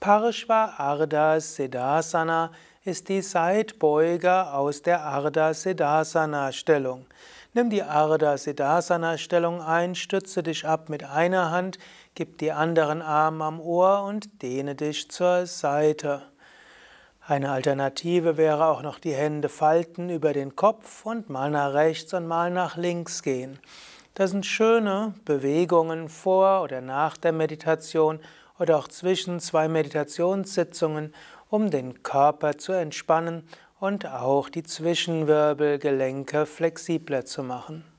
Parshva Ardha Siddhasana ist die Seitbeuger aus der Ardha Siddhasana Stellung. Nimm die Ardha Siddhasana Stellung ein, stütze dich ab mit einer Hand, gib die anderen Arme am Ohr und dehne dich zur Seite. Eine Alternative wäre auch noch die Hände falten über den Kopf und mal nach rechts und mal nach links gehen. Das sind schöne Bewegungen vor oder nach der Meditation oder auch zwischen zwei Meditationssitzungen, um den Körper zu entspannen und auch die Zwischenwirbelgelenke flexibler zu machen.